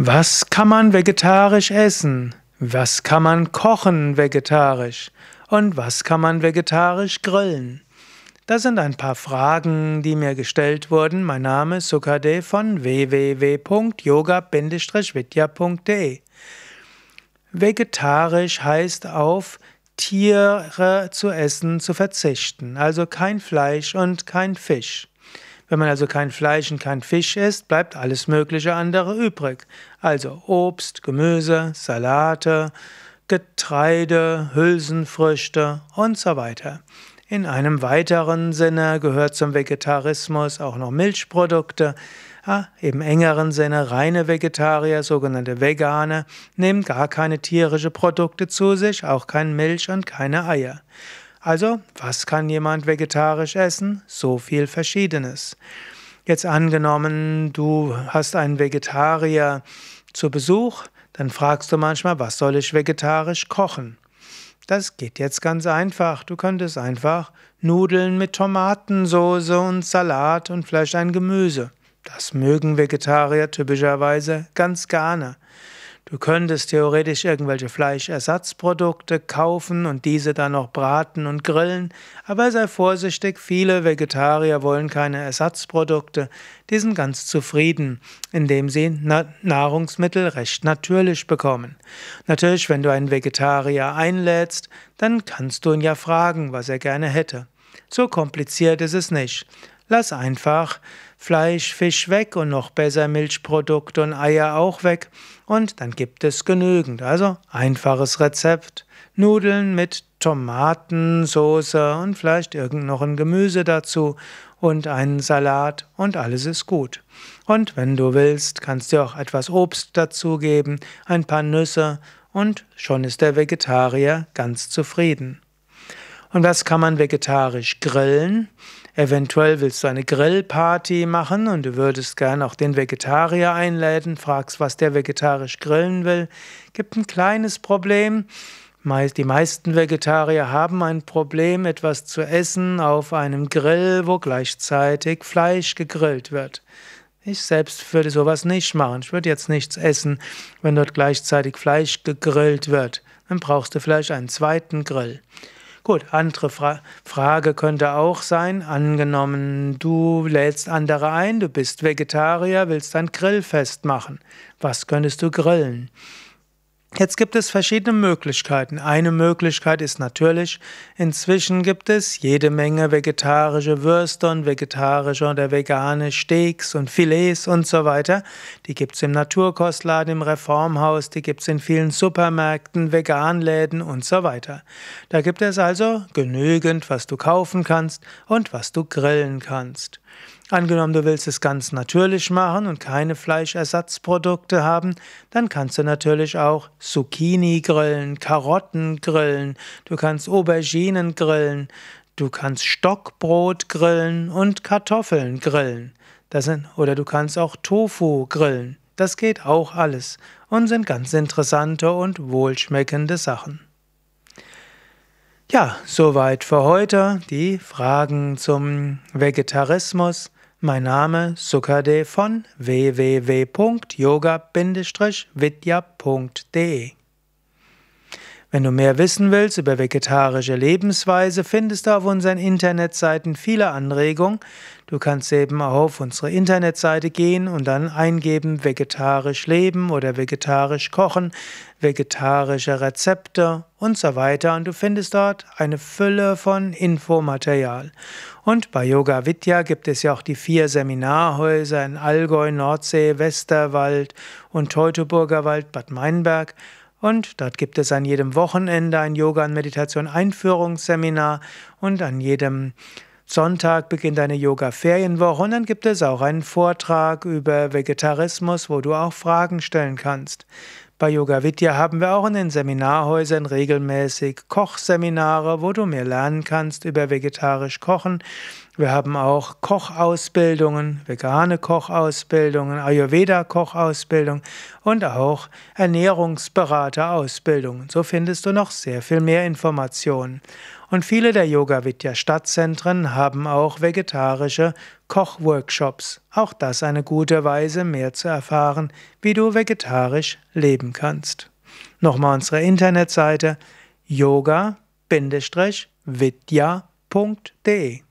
Was kann man vegetarisch essen? Was kann man kochen vegetarisch? Und was kann man vegetarisch grillen? Das sind ein paar Fragen, die mir gestellt wurden. Mein Name ist Sukade von www.yoga-vidya.de. Vegetarisch heißt auf Tiere zu essen zu verzichten, also kein Fleisch und kein Fisch. Wenn man also kein Fleisch und kein Fisch isst, bleibt alles mögliche andere übrig. Also Obst, Gemüse, Salate, Getreide, Hülsenfrüchte und so weiter. In einem weiteren Sinne gehört zum Vegetarismus auch noch Milchprodukte. Ja, ah, Im engeren Sinne reine Vegetarier, sogenannte Veganer, nehmen gar keine tierischen Produkte zu sich, auch kein Milch und keine Eier. Also, was kann jemand vegetarisch essen? So viel Verschiedenes. Jetzt angenommen, du hast einen Vegetarier zu Besuch, dann fragst du manchmal, was soll ich vegetarisch kochen? Das geht jetzt ganz einfach. Du könntest einfach Nudeln mit Tomatensauce und Salat und vielleicht ein Gemüse. Das mögen Vegetarier typischerweise ganz gerne. Du könntest theoretisch irgendwelche Fleischersatzprodukte kaufen und diese dann noch braten und grillen, aber sei vorsichtig, viele Vegetarier wollen keine Ersatzprodukte, die sind ganz zufrieden, indem sie Nahrungsmittel recht natürlich bekommen. Natürlich, wenn du einen Vegetarier einlädst, dann kannst du ihn ja fragen, was er gerne hätte. So kompliziert ist es nicht. Lass einfach Fleisch, Fisch weg und noch besser Milchprodukte und Eier auch weg und dann gibt es genügend. Also einfaches Rezept. Nudeln mit Tomatensoße und vielleicht irgend noch ein Gemüse dazu und einen Salat und alles ist gut. Und wenn du willst, kannst du auch etwas Obst dazugeben, ein paar Nüsse und schon ist der Vegetarier ganz zufrieden. Und was kann man vegetarisch grillen? Eventuell willst du eine Grillparty machen und du würdest gern auch den Vegetarier einladen, fragst, was der vegetarisch grillen will. Gibt ein kleines Problem. Die meisten Vegetarier haben ein Problem, etwas zu essen auf einem Grill, wo gleichzeitig Fleisch gegrillt wird. Ich selbst würde sowas nicht machen. Ich würde jetzt nichts essen, wenn dort gleichzeitig Fleisch gegrillt wird. Dann brauchst du vielleicht einen zweiten Grill. Gut, andere Fra Frage könnte auch sein, angenommen, du lädst andere ein, du bist Vegetarier, willst ein Grillfest machen. Was könntest du grillen? Jetzt gibt es verschiedene Möglichkeiten. Eine Möglichkeit ist natürlich, inzwischen gibt es jede Menge vegetarische Würste und vegetarische oder vegane Steaks und Filets und so weiter. Die gibt es im Naturkostladen, im Reformhaus, die gibt es in vielen Supermärkten, Veganläden und so weiter. Da gibt es also genügend, was du kaufen kannst und was du grillen kannst. Angenommen, du willst es ganz natürlich machen und keine Fleischersatzprodukte haben, dann kannst du natürlich auch Zucchini grillen, Karotten grillen, du kannst Auberginen grillen, du kannst Stockbrot grillen und Kartoffeln grillen. Das sind, oder du kannst auch Tofu grillen. Das geht auch alles und sind ganz interessante und wohlschmeckende Sachen. Ja, soweit für heute die Fragen zum Vegetarismus. Mein Name Sukade von www.yoga-vidya.de wenn du mehr wissen willst über vegetarische Lebensweise, findest du auf unseren Internetseiten viele Anregungen. Du kannst eben auf unsere Internetseite gehen und dann eingeben vegetarisch leben oder vegetarisch kochen, vegetarische Rezepte und so weiter und du findest dort eine Fülle von Infomaterial. Und bei Yoga Vidya gibt es ja auch die vier Seminarhäuser in Allgäu, Nordsee, Westerwald und Teutoburger Wald, Bad Meinberg und dort gibt es an jedem Wochenende ein Yoga- und Meditation-Einführungsseminar und an jedem Sonntag beginnt eine Yoga-Ferienwoche und dann gibt es auch einen Vortrag über Vegetarismus, wo du auch Fragen stellen kannst. Bei Yoga Vidya haben wir auch in den Seminarhäusern regelmäßig Kochseminare, wo du mehr lernen kannst über vegetarisch Kochen wir haben auch Kochausbildungen, vegane Kochausbildungen, ayurveda kochausbildungen und auch Ernährungsberater-Ausbildungen. So findest du noch sehr viel mehr Informationen. Und viele der Yoga Vidya Stadtzentren haben auch vegetarische Kochworkshops. Auch das eine gute Weise, mehr zu erfahren, wie du vegetarisch leben kannst. Nochmal unsere Internetseite yoga-vidya.de